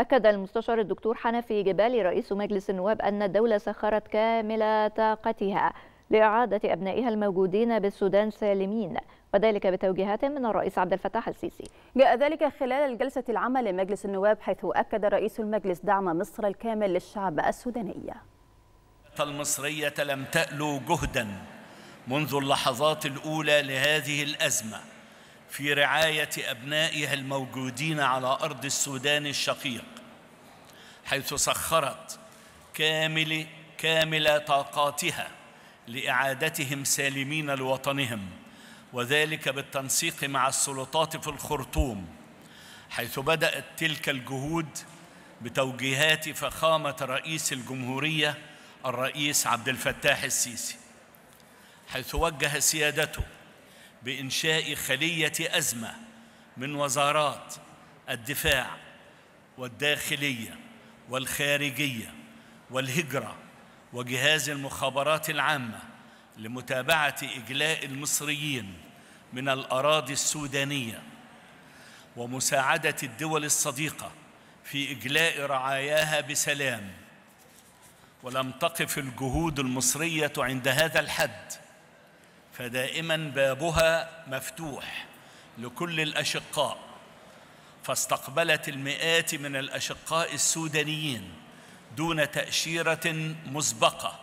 أكد المستشار الدكتور حنفي جبالي رئيس مجلس النواب أن الدولة سخرت كامل طاقتها لإعادة أبنائها الموجودين بالسودان سالمين وذلك بتوجيهات من الرئيس عبد الفتاح السيسي جاء ذلك خلال الجلسة العامة لمجلس النواب حيث أكد رئيس المجلس دعم مصر الكامل للشعب السوداني المصرية لم تألو جهدا منذ اللحظات الأولى لهذه الأزمة في رعاية أبنائها الموجودين على أرض السودان الشقيق حيث سخرت كامل كامل طاقاتها لإعادتهم سالمين لوطنهم وذلك بالتنسيق مع السلطات في الخرطوم حيث بدأت تلك الجهود بتوجيهات فخامة رئيس الجمهورية الرئيس عبد الفتاح السيسي حيث وجه سيادته بإنشاء خلية أزمة من وزارات الدفاع والداخلية والخارجية والهجرة وجهاز المخابرات العامة لمتابعة إجلاء المصريين من الأراضي السودانية ومساعدة الدول الصديقة في إجلاء رعاياها بسلام ولم تقف الجهود المصرية عند هذا الحد فدائما بابها مفتوح لكل الاشقاء فاستقبلت المئات من الاشقاء السودانيين دون تاشيره مسبقه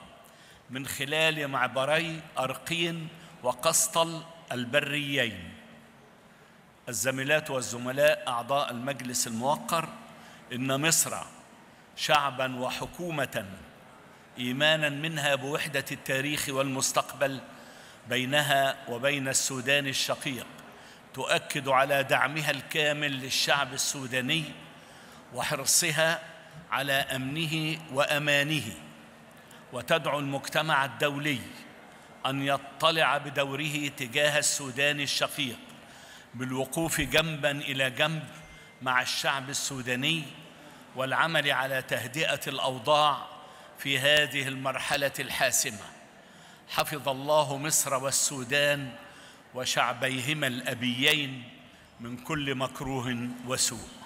من خلال معبري ارقين وقسطل البريين الزميلات والزملاء اعضاء المجلس الموقر ان مصر شعبا وحكومه ايمانا منها بوحده التاريخ والمستقبل بينها وبين السودان الشقيق تؤكد على دعمها الكامل للشعب السوداني وحرصها على امنه وامانه وتدعو المجتمع الدولي ان يطلع بدوره تجاه السودان الشقيق بالوقوف جنبا الى جنب مع الشعب السوداني والعمل على تهدئه الاوضاع في هذه المرحله الحاسمه حفظ الله مصر والسودان وشعبيهما الابيين من كل مكروه وسوء